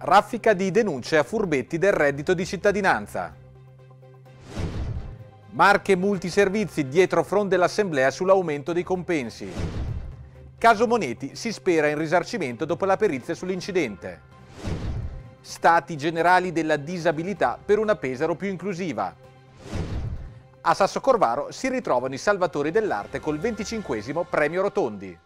raffica di denunce a furbetti del reddito di cittadinanza. Marche multiservizi dietro fronte all'Assemblea sull'aumento dei compensi. Caso Moneti si spera in risarcimento dopo la perizia sull'incidente. Stati generali della disabilità per una Pesaro più inclusiva. A Sasso Corvaro si ritrovano i salvatori dell'arte col 25 premio Rotondi.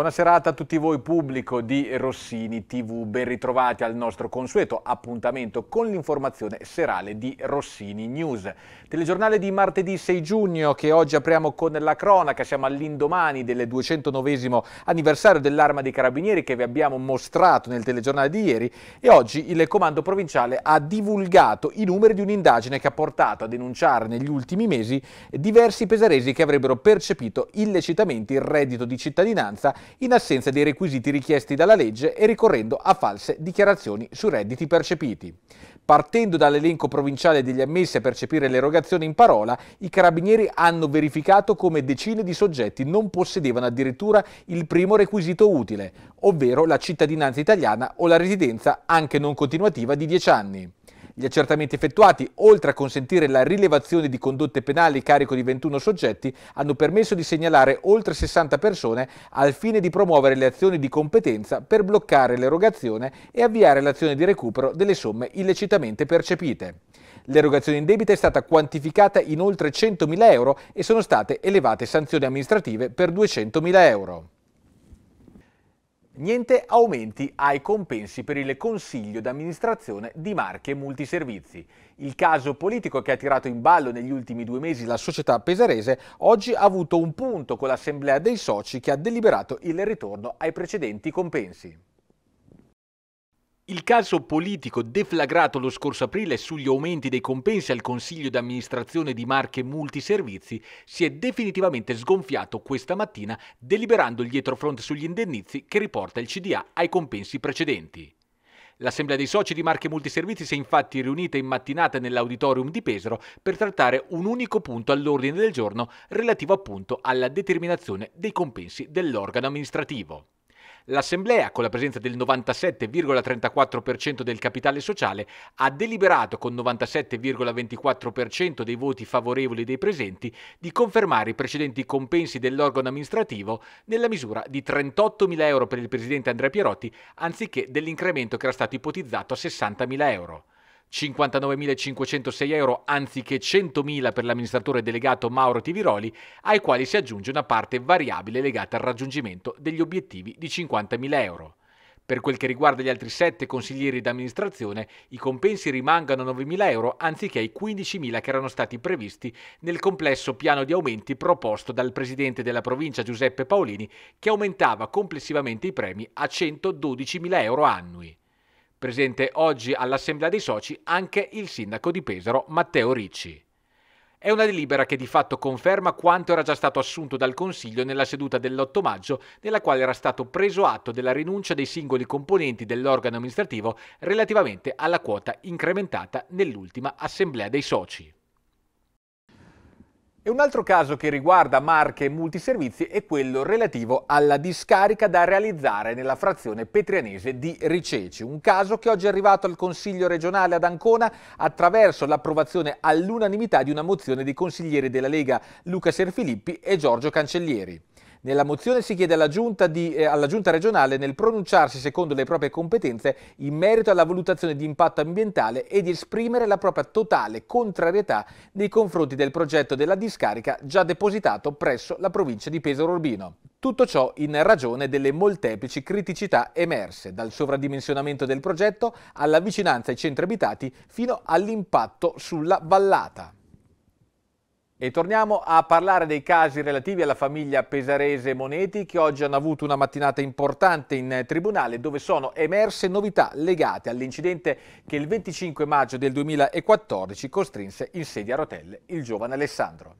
Buona serata a tutti voi pubblico di Rossini TV, ben ritrovati al nostro consueto appuntamento con l'informazione serale di Rossini News. Telegiornale di martedì 6 giugno che oggi apriamo con la cronaca, siamo all'indomani del 209 anniversario dell'arma dei carabinieri che vi abbiamo mostrato nel telegiornale di ieri e oggi il comando provinciale ha divulgato i numeri di un'indagine che ha portato a denunciare negli ultimi mesi diversi pesaresi che avrebbero percepito illecitamente il reddito di cittadinanza in assenza dei requisiti richiesti dalla legge e ricorrendo a false dichiarazioni sui redditi percepiti. Partendo dall'elenco provinciale degli ammessi a percepire l'erogazione in parola, i carabinieri hanno verificato come decine di soggetti non possedevano addirittura il primo requisito utile, ovvero la cittadinanza italiana o la residenza anche non continuativa di 10 anni. Gli accertamenti effettuati, oltre a consentire la rilevazione di condotte penali carico di 21 soggetti, hanno permesso di segnalare oltre 60 persone al fine di promuovere le azioni di competenza per bloccare l'erogazione e avviare l'azione di recupero delle somme illecitamente percepite. L'erogazione in debita è stata quantificata in oltre 100.000 euro e sono state elevate sanzioni amministrative per 200.000 euro. Niente aumenti ai compensi per il Consiglio d'amministrazione di Marche Multiservizi. Il caso politico che ha tirato in ballo negli ultimi due mesi la società pesarese oggi ha avuto un punto con l'Assemblea dei Soci che ha deliberato il ritorno ai precedenti compensi. Il caso politico deflagrato lo scorso aprile sugli aumenti dei compensi al consiglio di amministrazione di marche multiservizi si è definitivamente sgonfiato questa mattina deliberando il dietrofront sugli indennizi che riporta il CDA ai compensi precedenti. L'Assemblea dei soci di Marche Multiservizi si è infatti riunita in mattinata nell'auditorium di Pesaro per trattare un unico punto all'ordine del giorno relativo appunto alla determinazione dei compensi dell'organo amministrativo. L'Assemblea, con la presenza del 97,34% del capitale sociale, ha deliberato con 97,24% dei voti favorevoli dei presenti di confermare i precedenti compensi dell'organo amministrativo nella misura di 38.000 euro per il presidente Andrea Pierotti anziché dell'incremento che era stato ipotizzato a 60.000 euro. 59.506 euro anziché 100.000 per l'amministratore delegato Mauro Tiviroli, ai quali si aggiunge una parte variabile legata al raggiungimento degli obiettivi di 50.000 euro. Per quel che riguarda gli altri sette consiglieri d'amministrazione, i compensi rimangono 9.000 euro anziché i 15.000 che erano stati previsti nel complesso piano di aumenti proposto dal presidente della provincia Giuseppe Paolini, che aumentava complessivamente i premi a 112.000 euro annui. Presente oggi all'Assemblea dei Soci anche il sindaco di Pesaro Matteo Ricci. È una delibera che di fatto conferma quanto era già stato assunto dal Consiglio nella seduta dell'8 maggio, nella quale era stato preso atto della rinuncia dei singoli componenti dell'organo amministrativo relativamente alla quota incrementata nell'ultima Assemblea dei Soci. E un altro caso che riguarda marche e multiservizi è quello relativo alla discarica da realizzare nella frazione petrianese di Riceci, un caso che oggi è arrivato al Consiglio regionale ad Ancona attraverso l'approvazione all'unanimità di una mozione dei consiglieri della Lega Luca Serfilippi e Giorgio Cancellieri. Nella mozione si chiede alla giunta, di, eh, alla giunta regionale nel pronunciarsi secondo le proprie competenze in merito alla valutazione di impatto ambientale e di esprimere la propria totale contrarietà nei confronti del progetto della discarica già depositato presso la provincia di Pesaro Urbino. Tutto ciò in ragione delle molteplici criticità emerse, dal sovradimensionamento del progetto alla vicinanza ai centri abitati fino all'impatto sulla vallata. E torniamo a parlare dei casi relativi alla famiglia pesarese Moneti che oggi hanno avuto una mattinata importante in tribunale dove sono emerse novità legate all'incidente che il 25 maggio del 2014 costrinse in sedia a rotelle il giovane Alessandro.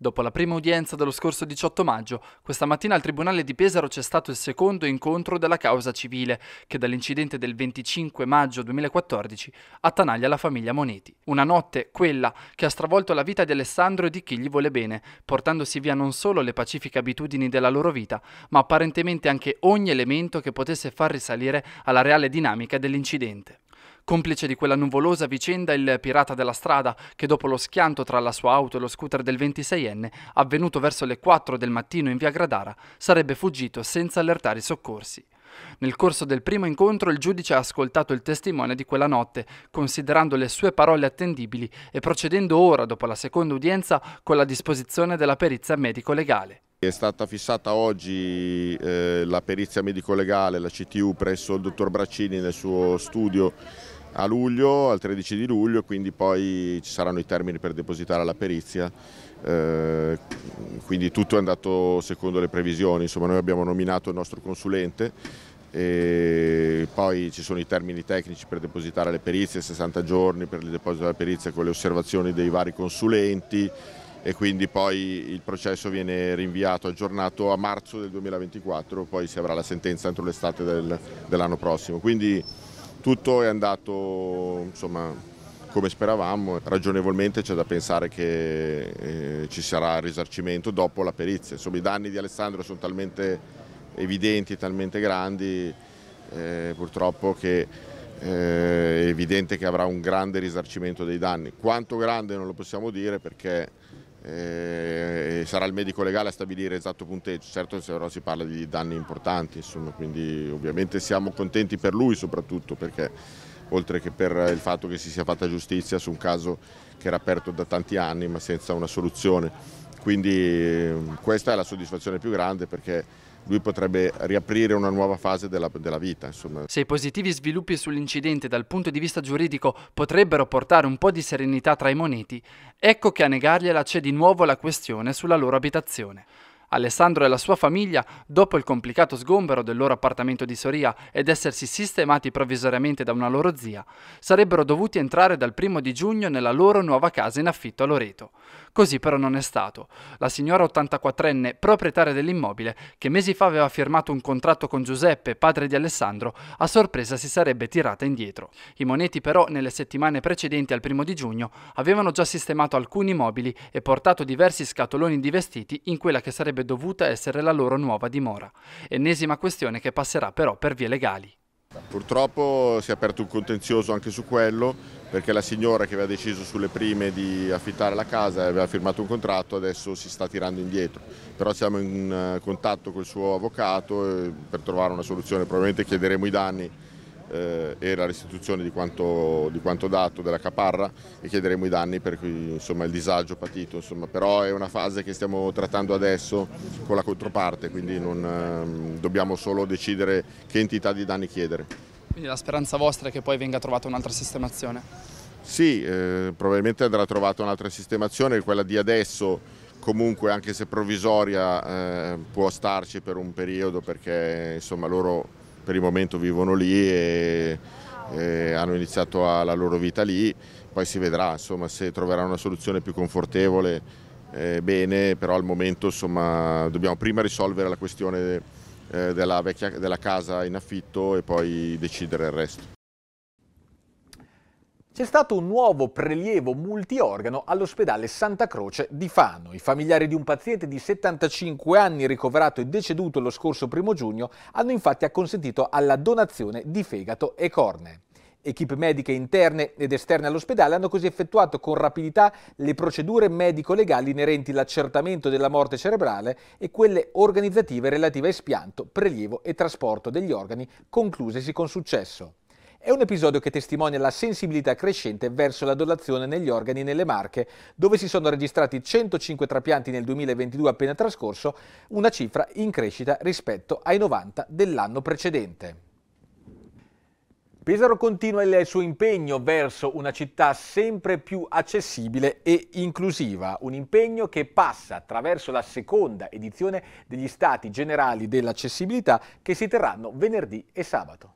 Dopo la prima udienza dello scorso 18 maggio, questa mattina al Tribunale di Pesaro c'è stato il secondo incontro della causa civile, che dall'incidente del 25 maggio 2014 attanaglia la famiglia Moneti. Una notte, quella, che ha stravolto la vita di Alessandro e di chi gli vuole bene, portandosi via non solo le pacifiche abitudini della loro vita, ma apparentemente anche ogni elemento che potesse far risalire alla reale dinamica dell'incidente. Complice di quella nuvolosa vicenda il pirata della strada che dopo lo schianto tra la sua auto e lo scooter del 26enne, avvenuto verso le 4 del mattino in via Gradara, sarebbe fuggito senza allertare i soccorsi. Nel corso del primo incontro il giudice ha ascoltato il testimone di quella notte, considerando le sue parole attendibili e procedendo ora, dopo la seconda udienza, con la disposizione della perizia medico-legale. È stata fissata oggi eh, la perizia medico-legale, la CTU, presso il dottor Braccini nel suo studio a luglio, al 13 di luglio, quindi poi ci saranno i termini per depositare la perizia. Eh, quindi tutto è andato secondo le previsioni, insomma noi abbiamo nominato il nostro consulente e poi ci sono i termini tecnici per depositare le perizie, 60 giorni per il deposito della perizia con le osservazioni dei vari consulenti e quindi poi il processo viene rinviato, aggiornato a marzo del 2024, poi si avrà la sentenza entro l'estate del, dell'anno prossimo. Quindi, tutto è andato insomma, come speravamo, ragionevolmente c'è da pensare che eh, ci sarà risarcimento dopo la perizia. Insomma, I danni di Alessandro sono talmente evidenti, talmente grandi, eh, purtroppo che eh, è evidente che avrà un grande risarcimento dei danni. Quanto grande non lo possiamo dire perché eh, e sarà il medico legale a stabilire l'esatto punteggio, certo però si parla di danni importanti, insomma, quindi ovviamente siamo contenti per lui soprattutto perché oltre che per il fatto che si sia fatta giustizia su un caso che era aperto da tanti anni ma senza una soluzione, quindi ehm, questa è la soddisfazione più grande perché lui potrebbe riaprire una nuova fase della, della vita. Insomma. Se i positivi sviluppi sull'incidente dal punto di vista giuridico potrebbero portare un po' di serenità tra i moneti, ecco che a negargliela c'è di nuovo la questione sulla loro abitazione. Alessandro e la sua famiglia, dopo il complicato sgombero del loro appartamento di Soria ed essersi sistemati provvisoriamente da una loro zia, sarebbero dovuti entrare dal primo di giugno nella loro nuova casa in affitto a Loreto. Così però non è stato. La signora 84enne, proprietaria dell'immobile, che mesi fa aveva firmato un contratto con Giuseppe, padre di Alessandro, a sorpresa si sarebbe tirata indietro. I moneti però nelle settimane precedenti al primo di giugno avevano già sistemato alcuni mobili e portato diversi scatoloni di vestiti in quella che sarebbe dovuta essere la loro nuova dimora. Ennesima questione che passerà però per vie legali. Purtroppo si è aperto un contenzioso anche su quello perché la signora che aveva deciso sulle prime di affittare la casa e aveva firmato un contratto adesso si sta tirando indietro, però siamo in eh, contatto col suo avvocato eh, per trovare una soluzione, probabilmente chiederemo i danni eh, e la restituzione di quanto, di quanto, dato della caparra e chiederemo i danni per cui, insomma, il disagio patito. Insomma. Però è una fase che stiamo trattando adesso con la controparte, quindi non, eh, dobbiamo solo decidere che entità di danni chiedere. Quindi la speranza vostra è che poi venga trovata un'altra sistemazione? Sì, eh, probabilmente andrà trovata un'altra sistemazione, quella di adesso comunque anche se provvisoria eh, può starci per un periodo perché insomma loro per il momento vivono lì e, e hanno iniziato la loro vita lì, poi si vedrà insomma, se troveranno una soluzione più confortevole, eh, bene, però al momento insomma, dobbiamo prima risolvere la questione eh, della, vecchia, della casa in affitto e poi decidere il resto. C'è stato un nuovo prelievo multiorgano all'ospedale Santa Croce di Fano. I familiari di un paziente di 75 anni ricoverato e deceduto lo scorso primo giugno hanno infatti acconsentito alla donazione di fegato e corne. Equipe mediche interne ed esterne all'ospedale hanno così effettuato con rapidità le procedure medico-legali inerenti all'accertamento della morte cerebrale e quelle organizzative relative a espianto, prelievo e trasporto degli organi, conclusesi con successo. È un episodio che testimonia la sensibilità crescente verso la donazione negli organi nelle Marche, dove si sono registrati 105 trapianti nel 2022 appena trascorso, una cifra in crescita rispetto ai 90 dell'anno precedente. Pesaro continua il suo impegno verso una città sempre più accessibile e inclusiva, un impegno che passa attraverso la seconda edizione degli Stati Generali dell'Accessibilità che si terranno venerdì e sabato.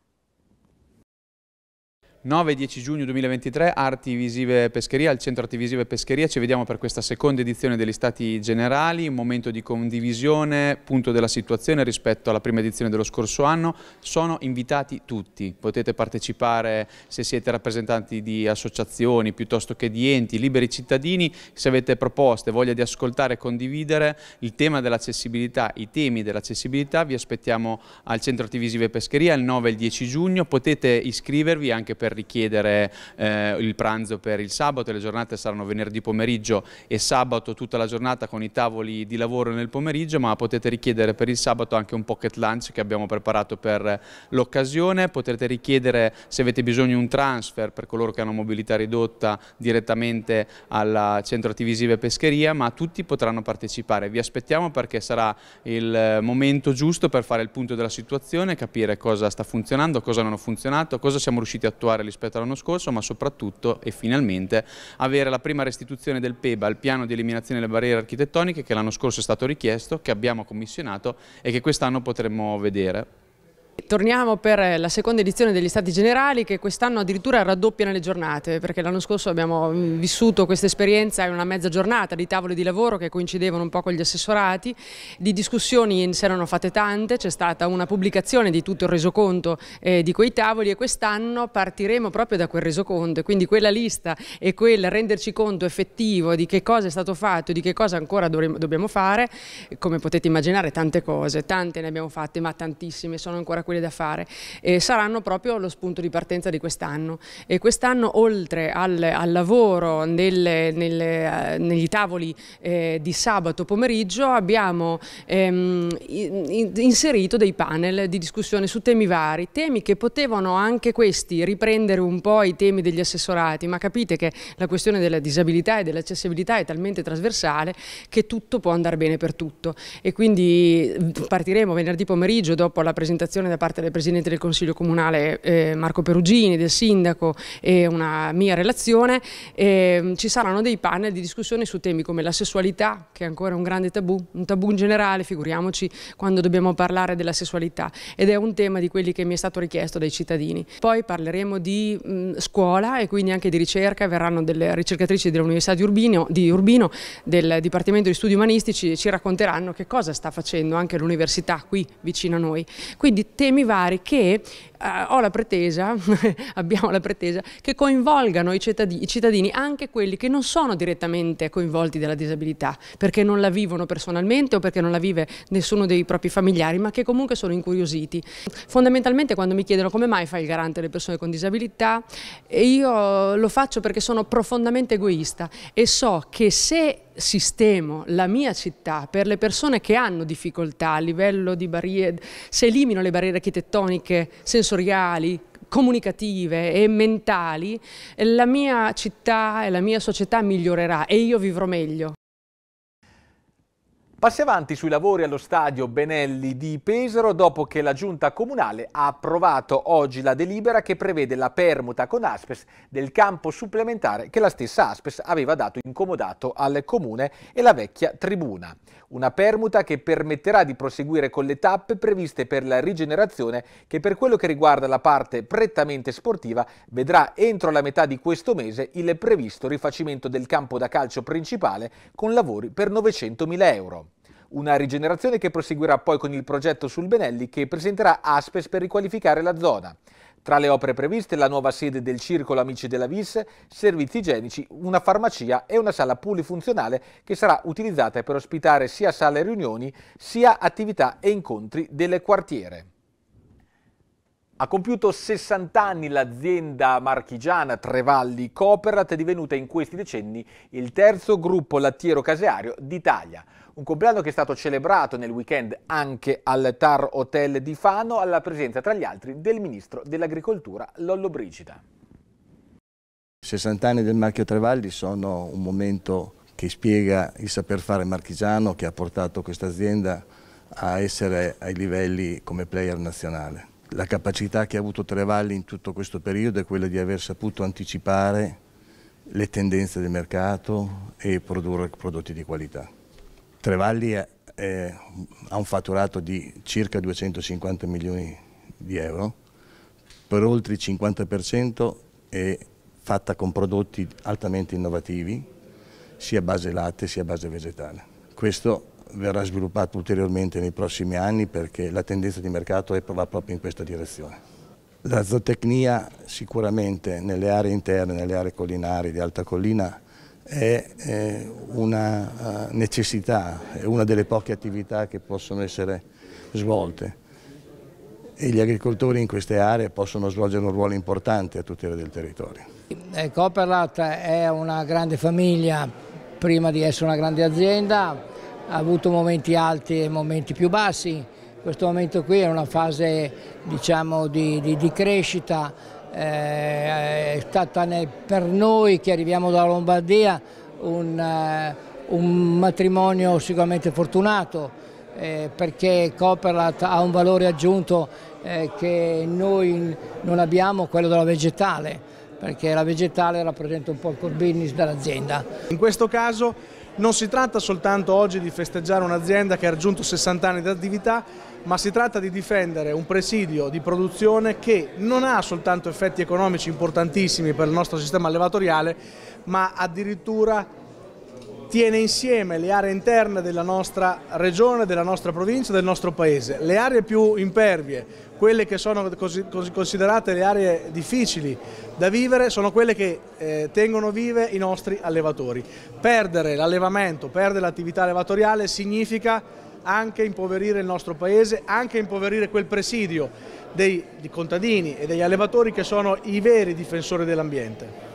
9-10 giugno 2023, Arti Visive Pescheria, al Centro Arti Visive Pescheria. Ci vediamo per questa seconda edizione degli Stati Generali, un momento di condivisione, punto della situazione rispetto alla prima edizione dello scorso anno. Sono invitati tutti, potete partecipare se siete rappresentanti di associazioni piuttosto che di enti, liberi cittadini, se avete proposte, voglia di ascoltare e condividere il tema dell'accessibilità, i temi dell'accessibilità, vi aspettiamo al Centro Arti Visive Pescheria il 9 e il 10 giugno, potete iscrivervi anche per per richiedere eh, il pranzo per il sabato, le giornate saranno venerdì pomeriggio e sabato tutta la giornata con i tavoli di lavoro nel pomeriggio, ma potete richiedere per il sabato anche un pocket lunch che abbiamo preparato per l'occasione, potrete richiedere se avete bisogno un transfer per coloro che hanno mobilità ridotta direttamente al centro attivisive pescheria, ma tutti potranno partecipare. Vi aspettiamo perché sarà il momento giusto per fare il punto della situazione, capire cosa sta funzionando, cosa non ha funzionato, cosa siamo riusciti a attuare migliorare rispetto all'anno scorso, ma soprattutto e finalmente avere la prima restituzione del PEBA al piano di eliminazione delle barriere architettoniche che l'anno scorso è stato richiesto, che abbiamo commissionato e che quest'anno potremo vedere. Torniamo per eh, la seconda edizione degli Stati Generali che quest'anno addirittura raddoppia le giornate perché l'anno scorso abbiamo mm, vissuto questa esperienza in una mezza giornata di tavoli di lavoro che coincidevano un po' con gli assessorati, di discussioni si erano fatte tante, c'è stata una pubblicazione di tutto il resoconto eh, di quei tavoli e quest'anno partiremo proprio da quel resoconto e quindi quella lista e quel renderci conto effettivo di che cosa è stato fatto, e di che cosa ancora dovremo, dobbiamo fare, come potete immaginare tante cose, tante ne abbiamo fatte ma tantissime sono ancora quelle da fare e saranno proprio lo spunto di partenza di quest'anno e quest'anno oltre al, al lavoro nelle, nelle, eh, negli tavoli eh, di sabato pomeriggio abbiamo ehm, inserito dei panel di discussione su temi vari, temi che potevano anche questi riprendere un po' i temi degli assessorati ma capite che la questione della disabilità e dell'accessibilità è talmente trasversale che tutto può andare bene per tutto e quindi mm, partiremo venerdì pomeriggio dopo la presentazione da parte parte del Presidente del Consiglio Comunale eh, Marco Perugini, del Sindaco e una mia relazione, eh, ci saranno dei panel di discussione su temi come la sessualità, che è ancora un grande tabù, un tabù in generale, figuriamoci quando dobbiamo parlare della sessualità, ed è un tema di quelli che mi è stato richiesto dai cittadini. Poi parleremo di mh, scuola e quindi anche di ricerca, verranno delle ricercatrici dell'Università di Urbino, di Urbino del Dipartimento di Studi Umanistici, ci racconteranno che cosa sta facendo anche l'università qui vicino a noi. Quindi temi sistemi vari che eh, ho la pretesa, abbiamo la pretesa, che coinvolgano i cittadini, i cittadini, anche quelli che non sono direttamente coinvolti dalla disabilità, perché non la vivono personalmente o perché non la vive nessuno dei propri familiari, ma che comunque sono incuriositi. Fondamentalmente quando mi chiedono come mai fa il garante alle persone con disabilità, io lo faccio perché sono profondamente egoista e so che se sistemo la mia città per le persone che hanno difficoltà a livello di barriere, se elimino le barriere architettoniche sensoriali, sensoriali, comunicative e mentali, la mia città e la mia società migliorerà e io vivrò meglio. Passi avanti sui lavori allo stadio Benelli di Pesaro dopo che la giunta comunale ha approvato oggi la delibera che prevede la permuta con Aspes del campo supplementare che la stessa Aspes aveva dato incomodato al comune e la vecchia tribuna. Una permuta che permetterà di proseguire con le tappe previste per la rigenerazione che per quello che riguarda la parte prettamente sportiva vedrà entro la metà di questo mese il previsto rifacimento del campo da calcio principale con lavori per 900.000 euro. Una rigenerazione che proseguirà poi con il progetto sul Benelli che presenterà Aspes per riqualificare la zona. Tra le opere previste la nuova sede del Circolo Amici della Vis, servizi igienici, una farmacia e una sala polifunzionale che sarà utilizzata per ospitare sia sale riunioni sia attività e incontri delle quartiere. Ha compiuto 60 anni l'azienda marchigiana Trevalli Cooperat, divenuta in questi decenni il terzo gruppo lattiero-caseario d'Italia. Un compleanno che è stato celebrato nel weekend anche al Tar Hotel di Fano, alla presenza tra gli altri del ministro dell'agricoltura Lollo Brigida. 60 anni del marchio Trevalli sono un momento che spiega il saper fare marchigiano che ha portato questa azienda a essere ai livelli come player nazionale. La capacità che ha avuto Trevalli in tutto questo periodo è quella di aver saputo anticipare le tendenze del mercato e produrre prodotti di qualità. Trevalli è, è, ha un fatturato di circa 250 milioni di euro, per oltre il 50% è fatta con prodotti altamente innovativi, sia base latte sia base vegetale. Questo verrà sviluppato ulteriormente nei prossimi anni perché la tendenza di mercato va proprio in questa direzione. La zootecnia sicuramente nelle aree interne, nelle aree collinari di alta collina è una eh, necessità, è una delle poche attività che possono essere svolte e gli agricoltori in queste aree possono svolgere un ruolo importante a tutela del territorio. Eh, Coperlat è una grande famiglia prima di essere una grande azienda, ha avuto momenti alti e momenti più bassi, questo momento qui è una fase diciamo, di, di, di crescita, eh, è stata per noi che arriviamo dalla Lombardia un, uh, un matrimonio sicuramente fortunato eh, perché Copperlat ha un valore aggiunto eh, che noi non abbiamo, quello della vegetale perché la vegetale rappresenta un po' il core business dell'azienda. In questo caso non si tratta soltanto oggi di festeggiare un'azienda che ha raggiunto 60 anni di attività, ma si tratta di difendere un presidio di produzione che non ha soltanto effetti economici importantissimi per il nostro sistema allevatoriale, ma addirittura tiene insieme le aree interne della nostra regione, della nostra provincia, del nostro paese. Le aree più impervie, quelle che sono considerate le aree difficili da vivere, sono quelle che eh, tengono vive i nostri allevatori. Perdere l'allevamento, perdere l'attività allevatoriale significa anche impoverire il nostro paese, anche impoverire quel presidio dei contadini e degli allevatori che sono i veri difensori dell'ambiente.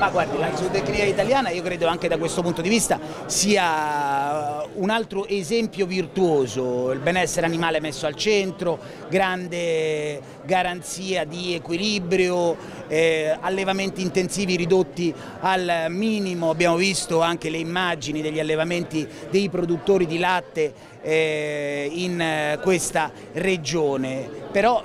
Ma guardi, la zootecnia italiana io credo anche da questo punto di vista sia eh, un altro esempio virtuoso, il benessere animale messo al centro, grande garanzia di equilibrio, eh, allevamenti intensivi ridotti al minimo, abbiamo visto anche le immagini degli allevamenti dei produttori di latte eh, in eh, questa regione però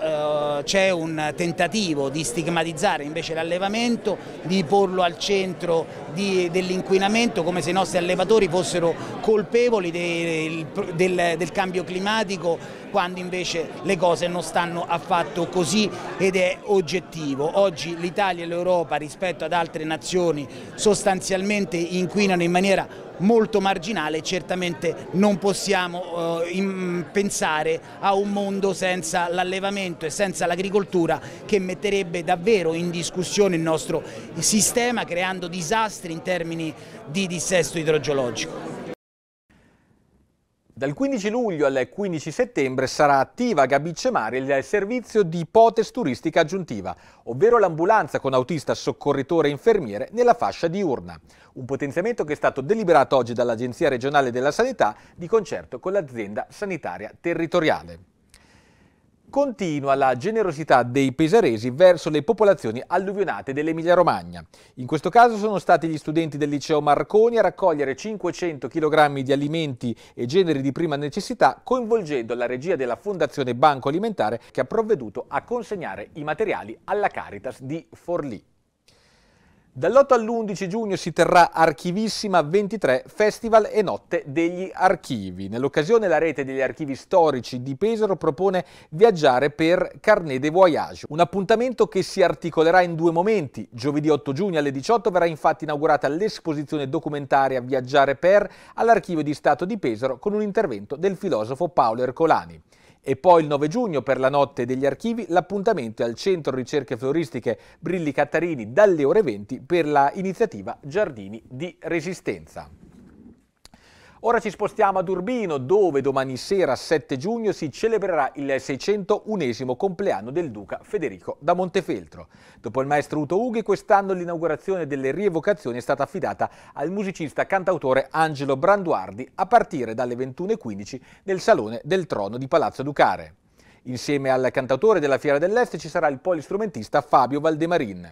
eh, c'è un tentativo di stigmatizzare invece l'allevamento, di porlo al centro dell'inquinamento come se i nostri allevatori fossero colpevoli del, del, del cambio climatico quando invece le cose non stanno affatto così ed è oggettivo. Oggi l'Italia e l'Europa rispetto ad altre nazioni sostanzialmente inquinano in maniera molto marginale, certamente non possiamo eh, in, pensare a un mondo senza l'allevamento l'allevamento e senza l'agricoltura che metterebbe davvero in discussione il nostro sistema creando disastri in termini di dissesto idrogeologico. Dal 15 luglio al 15 settembre sarà attiva a Gabicce Mari il servizio di ipotesi turistica aggiuntiva, ovvero l'ambulanza con autista, soccorritore e infermiere nella fascia diurna. Un potenziamento che è stato deliberato oggi dall'Agenzia regionale della sanità di concerto con l'azienda sanitaria territoriale continua la generosità dei pesaresi verso le popolazioni alluvionate dell'Emilia-Romagna. In questo caso sono stati gli studenti del liceo Marconi a raccogliere 500 kg di alimenti e generi di prima necessità coinvolgendo la regia della Fondazione Banco Alimentare che ha provveduto a consegnare i materiali alla Caritas di Forlì. Dall'8 all'11 giugno si terrà Archivissima 23 Festival e Notte degli Archivi. Nell'occasione la rete degli archivi storici di Pesaro propone Viaggiare per Carnet des Voyages, un appuntamento che si articolerà in due momenti. Giovedì 8 giugno alle 18 verrà infatti inaugurata l'esposizione documentaria Viaggiare per all'Archivio di Stato di Pesaro con un intervento del filosofo Paolo Ercolani. E poi il 9 giugno per la notte degli archivi l'appuntamento è al Centro Ricerche Floristiche Brilli Cattarini dalle ore 20 per la iniziativa Giardini di Resistenza. Ora ci spostiamo ad Urbino, dove domani sera 7 giugno si celebrerà il 601esimo compleanno del duca Federico da Montefeltro. Dopo il maestro Uto Ughi, quest'anno l'inaugurazione delle rievocazioni è stata affidata al musicista cantautore Angelo Branduardi a partire dalle 21.15 nel Salone del Trono di Palazzo Ducare. Insieme al cantautore della Fiera dell'Est ci sarà il polistrumentista Fabio Valdemarin.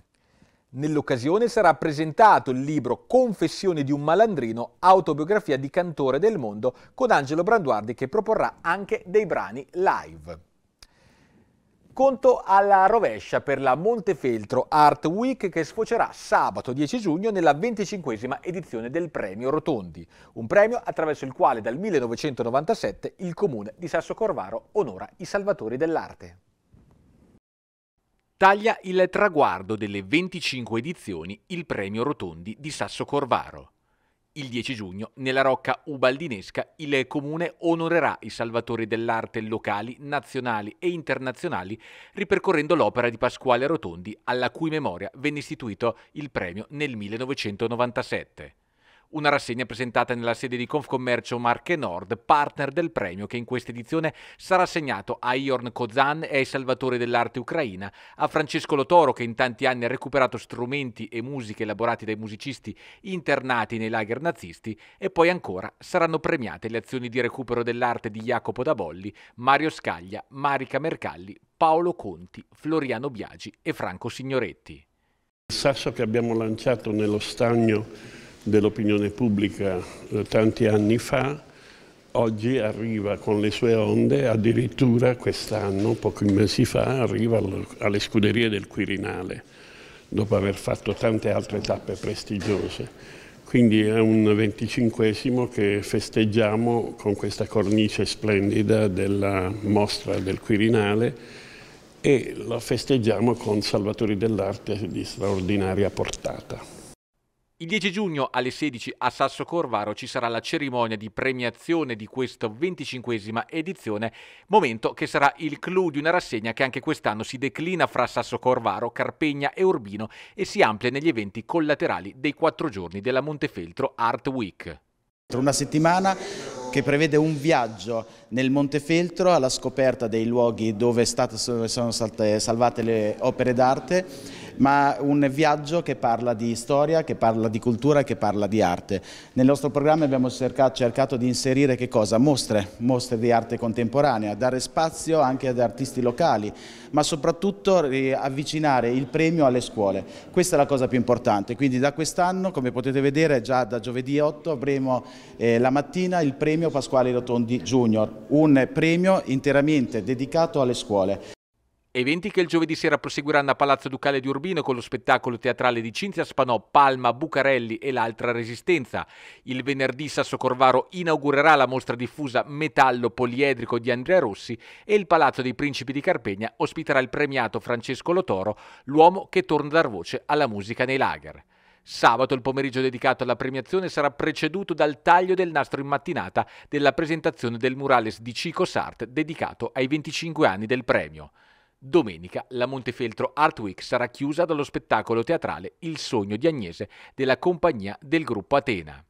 Nell'occasione sarà presentato il libro Confessione di un malandrino, autobiografia di Cantore del Mondo, con Angelo Branduardi che proporrà anche dei brani live. Conto alla rovescia per la Montefeltro Art Week che sfocerà sabato 10 giugno nella 25esima edizione del Premio Rotondi, un premio attraverso il quale dal 1997 il comune di Sasso Corvaro onora i salvatori dell'arte taglia il traguardo delle 25 edizioni il premio Rotondi di Sasso Corvaro. Il 10 giugno, nella Rocca Ubaldinesca, il comune onorerà i salvatori dell'arte locali, nazionali e internazionali, ripercorrendo l'opera di Pasquale Rotondi, alla cui memoria venne istituito il premio nel 1997 una rassegna presentata nella sede di Confcommercio Marche Nord, partner del premio che in questa edizione sarà assegnato a Iorn Kozan e ai Salvatori dell'arte ucraina, a Francesco Lotoro che in tanti anni ha recuperato strumenti e musiche elaborati dai musicisti internati nei lager nazisti e poi ancora saranno premiate le azioni di recupero dell'arte di Jacopo Dabolli, Mario Scaglia, Marica Mercalli, Paolo Conti, Floriano Biagi e Franco Signoretti. Il sasso che abbiamo lanciato nello stagno dell'opinione pubblica eh, tanti anni fa, oggi arriva con le sue onde, addirittura quest'anno, pochi mesi fa, arriva alle scuderie del Quirinale, dopo aver fatto tante altre tappe prestigiose. Quindi è un venticinquesimo che festeggiamo con questa cornice splendida della mostra del Quirinale e lo festeggiamo con salvatori dell'arte di straordinaria portata. Il 10 giugno alle 16 a Sasso Corvaro ci sarà la cerimonia di premiazione di questa 25 edizione, momento che sarà il clou di una rassegna che anche quest'anno si declina fra Sasso Corvaro, Carpegna e Urbino e si amplia negli eventi collaterali dei quattro giorni della Montefeltro Art Week. Una settimana che prevede un viaggio nel Montefeltro alla scoperta dei luoghi dove, sono state salvate le opere d'arte, ma un viaggio che parla di storia, che parla di cultura, che parla di arte. Nel nostro programma abbiamo cercato, cercato di inserire Mostre, mostre di arte contemporanea, dare spazio anche ad artisti locali, ma soprattutto avvicinare il premio alle scuole. Questa è la cosa più importante, quindi da quest'anno, come potete vedere, già da giovedì 8 avremo eh, la mattina il premio Pasquale Rotondi Junior un premio interamente dedicato alle scuole. Eventi che il giovedì sera proseguiranno a Palazzo Ducale di Urbino con lo spettacolo teatrale di Cinzia Spanò, Palma, Bucarelli e l'altra resistenza. Il venerdì Sasso Corvaro inaugurerà la mostra diffusa Metallo Poliedrico di Andrea Rossi e il Palazzo dei Principi di Carpegna ospiterà il premiato Francesco Lotoro, l'uomo che torna a dar voce alla musica nei lager. Sabato il pomeriggio dedicato alla premiazione sarà preceduto dal taglio del nastro in mattinata della presentazione del murales di Cico Sart dedicato ai 25 anni del premio. Domenica la Montefeltro Art Week sarà chiusa dallo spettacolo teatrale Il sogno di Agnese della compagnia del gruppo Atena.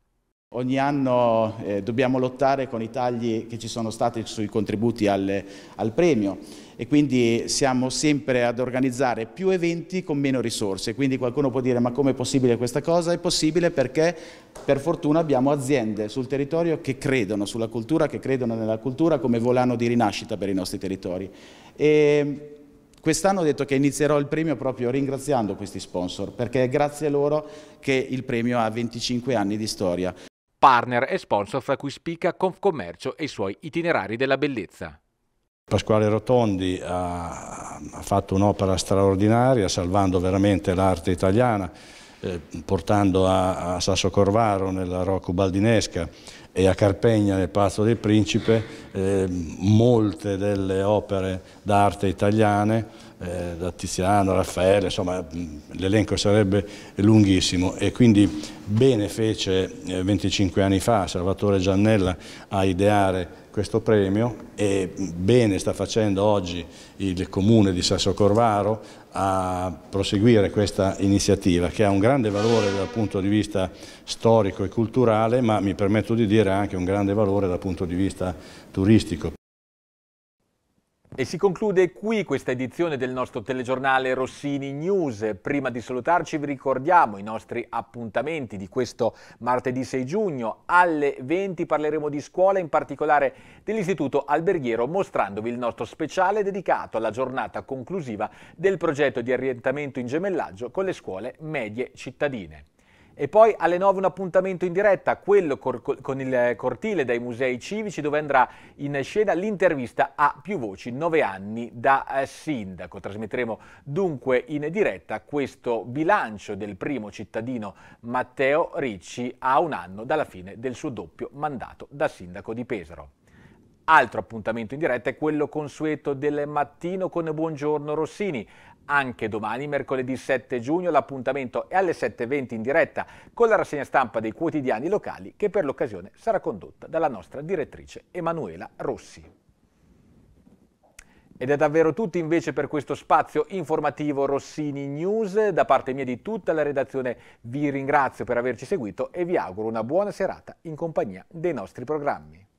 Ogni anno eh, dobbiamo lottare con i tagli che ci sono stati sui contributi al, al premio e quindi siamo sempre ad organizzare più eventi con meno risorse. Quindi qualcuno può dire ma come è possibile questa cosa? È possibile perché per fortuna abbiamo aziende sul territorio che credono sulla cultura, che credono nella cultura come volano di rinascita per i nostri territori. E Quest'anno ho detto che inizierò il premio proprio ringraziando questi sponsor, perché è grazie a loro che il premio ha 25 anni di storia. Partner e sponsor fra cui spicca Confcommercio e i suoi itinerari della bellezza. Pasquale Rotondi ha, fatto un'opera straordinaria salvando veramente l'arte italiana, eh, portando a, Sasso Corvaro nella Rocco Baldinesca e a Carpegna nel Palazzo del Principe eh, molte delle opere d'arte italiane, eh, da Tiziano, Raffaele, insomma l'elenco sarebbe lunghissimo e quindi bene fece 25 anni fa Salvatore Giannella a ideare questo premio e bene sta facendo oggi il comune di Sasso Corvaro a proseguire questa iniziativa che ha un grande valore dal punto di vista storico e culturale ma mi permetto di dire anche un grande valore dal punto di vista turistico. E si conclude qui questa edizione del nostro telegiornale Rossini News. Prima di salutarci vi ricordiamo i nostri appuntamenti di questo martedì 6 giugno. Alle 20 parleremo di scuola, in particolare dell'Istituto Alberghiero, mostrandovi il nostro speciale dedicato alla giornata conclusiva del progetto di orientamento in gemellaggio con le scuole medie cittadine. E poi alle 9 un appuntamento in diretta, quello con il cortile dei musei civici dove andrà in scena l'intervista a più voci, 9 anni da eh, sindaco. Trasmetteremo dunque in diretta questo bilancio del primo cittadino Matteo Ricci a un anno dalla fine del suo doppio mandato da sindaco di Pesaro. Altro appuntamento in diretta è quello consueto del mattino con Buongiorno Rossini. Anche domani, mercoledì 7 giugno, l'appuntamento è alle 7.20 in diretta con la rassegna stampa dei quotidiani locali che per l'occasione sarà condotta dalla nostra direttrice Emanuela Rossi. Ed è davvero tutto invece per questo spazio informativo Rossini News. Da parte mia di tutta la redazione vi ringrazio per averci seguito e vi auguro una buona serata in compagnia dei nostri programmi.